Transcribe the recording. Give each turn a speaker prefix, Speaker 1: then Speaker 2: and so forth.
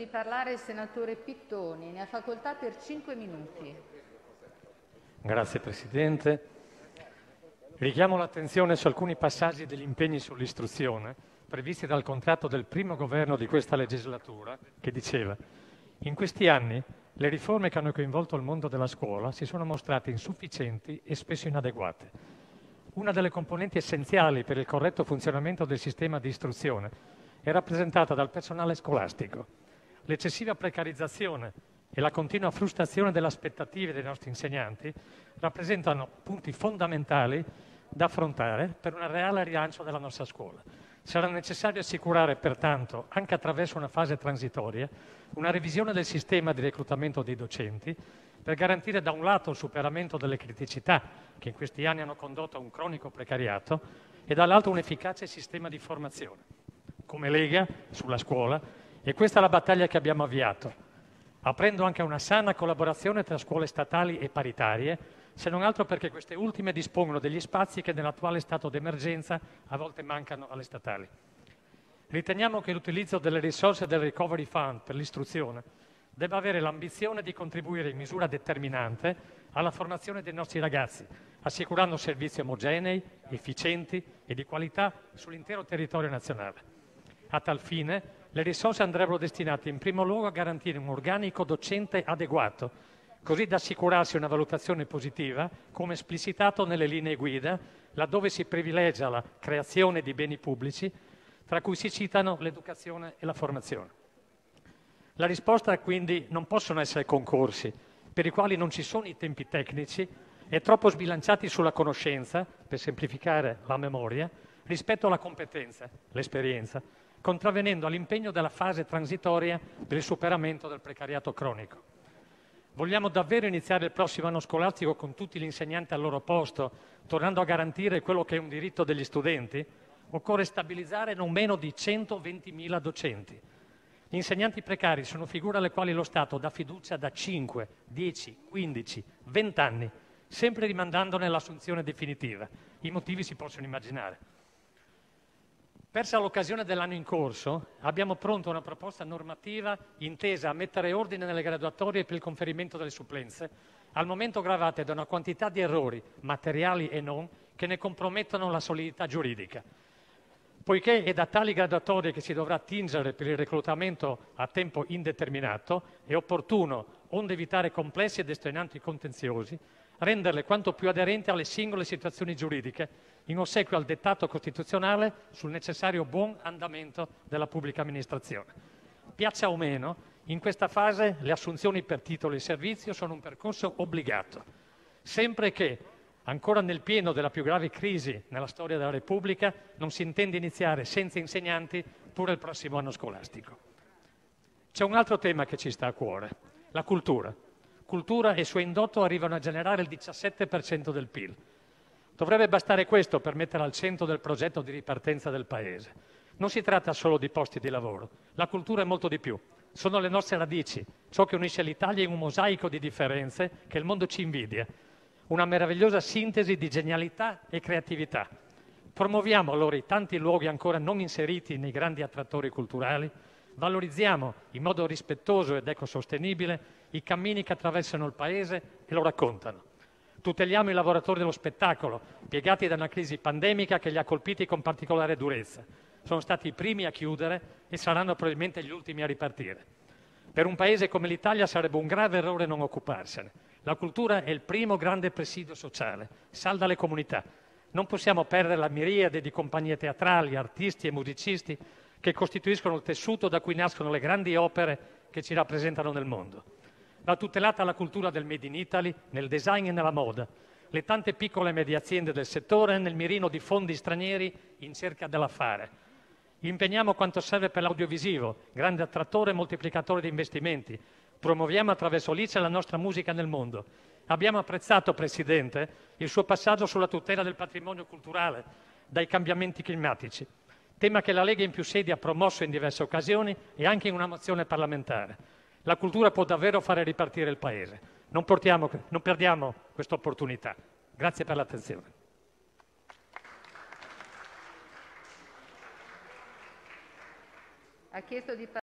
Speaker 1: di parlare il senatore Pittoni. Ne ha facoltà per 5 minuti. Grazie Presidente. Richiamo l'attenzione su alcuni passaggi degli impegni sull'istruzione previsti dal contratto del primo governo di questa legislatura che diceva in questi anni le riforme che hanno coinvolto il mondo della scuola si sono mostrate insufficienti e spesso inadeguate. Una delle componenti essenziali per il corretto funzionamento del sistema di istruzione è rappresentata dal personale scolastico l'eccessiva precarizzazione e la continua frustrazione delle aspettative dei nostri insegnanti rappresentano punti fondamentali da affrontare per un reale rilancio della nostra scuola. Sarà necessario assicurare pertanto, anche attraverso una fase transitoria, una revisione del sistema di reclutamento dei docenti per garantire da un lato il superamento delle criticità che in questi anni hanno condotto a un cronico precariato e dall'altro un efficace sistema di formazione. Come Lega, sulla scuola, e questa è la battaglia che abbiamo avviato, aprendo anche una sana collaborazione tra scuole statali e paritarie, se non altro perché queste ultime dispongono degli spazi che nell'attuale stato d'emergenza a volte mancano alle statali. Riteniamo che l'utilizzo delle risorse del Recovery Fund per l'istruzione debba avere l'ambizione di contribuire in misura determinante alla formazione dei nostri ragazzi, assicurando servizi omogenei, efficienti e di qualità sull'intero territorio nazionale. A tal fine le risorse andrebbero destinate in primo luogo a garantire un organico docente adeguato, così da assicurarsi una valutazione positiva, come esplicitato nelle linee guida, laddove si privilegia la creazione di beni pubblici, tra cui si citano l'educazione e la formazione. La risposta quindi non possono essere concorsi, per i quali non ci sono i tempi tecnici e troppo sbilanciati sulla conoscenza, per semplificare la memoria, rispetto alla competenza, l'esperienza, contravvenendo all'impegno della fase transitoria per il superamento del precariato cronico. Vogliamo davvero iniziare il prossimo anno scolastico con tutti gli insegnanti al loro posto, tornando a garantire quello che è un diritto degli studenti? Occorre stabilizzare non meno di 120.000 docenti. Gli insegnanti precari sono figure alle quali lo Stato dà fiducia da 5, 10, 15, 20 anni, sempre rimandandone l'assunzione definitiva. I motivi si possono immaginare. Persa l'occasione dell'anno in corso, abbiamo pronto una proposta normativa intesa a mettere ordine nelle graduatorie per il conferimento delle supplenze, al momento gravate da una quantità di errori, materiali e non, che ne compromettono la solidità giuridica. Poiché è da tali graduatorie che si dovrà attingere per il reclutamento a tempo indeterminato, è opportuno, onde evitare complessi ed estenuanti contenziosi, renderle quanto più aderenti alle singole situazioni giuridiche, in ossequio al dettato costituzionale sul necessario buon andamento della pubblica amministrazione. Piaccia o meno, in questa fase le assunzioni per titolo e servizio sono un percorso obbligato, sempre che, ancora nel pieno della più grave crisi nella storia della Repubblica, non si intende iniziare senza insegnanti pure il prossimo anno scolastico. C'è un altro tema che ci sta a cuore, la cultura cultura e suo indotto arrivano a generare il 17% del PIL. Dovrebbe bastare questo per mettere al centro del progetto di ripartenza del Paese. Non si tratta solo di posti di lavoro, la cultura è molto di più. Sono le nostre radici, ciò che unisce l'Italia in un mosaico di differenze che il mondo ci invidia. Una meravigliosa sintesi di genialità e creatività. Promuoviamo allora i tanti luoghi ancora non inseriti nei grandi attrattori culturali Valorizziamo in modo rispettoso ed ecosostenibile i cammini che attraversano il Paese e lo raccontano. Tuteliamo i lavoratori dello spettacolo, piegati da una crisi pandemica che li ha colpiti con particolare durezza. Sono stati i primi a chiudere e saranno probabilmente gli ultimi a ripartire. Per un paese come l'Italia sarebbe un grave errore non occuparsene. La cultura è il primo grande presidio sociale, salda le comunità. Non possiamo perdere la miriade di compagnie teatrali, artisti e musicisti che costituiscono il tessuto da cui nascono le grandi opere che ci rappresentano nel mondo. Va tutelata la cultura del Made in Italy nel design e nella moda, le tante piccole e medie aziende del settore nel mirino di fondi stranieri in cerca dell'affare. Impegniamo quanto serve per l'audiovisivo, grande attrattore e moltiplicatore di investimenti. Promuoviamo attraverso l'ICE la nostra musica nel mondo. Abbiamo apprezzato, Presidente, il suo passaggio sulla tutela del patrimonio culturale dai cambiamenti climatici tema che la Lega in più sedi ha promosso in diverse occasioni e anche in una mozione parlamentare. La cultura può davvero fare ripartire il Paese. Non, portiamo, non perdiamo questa opportunità. Grazie per l'attenzione.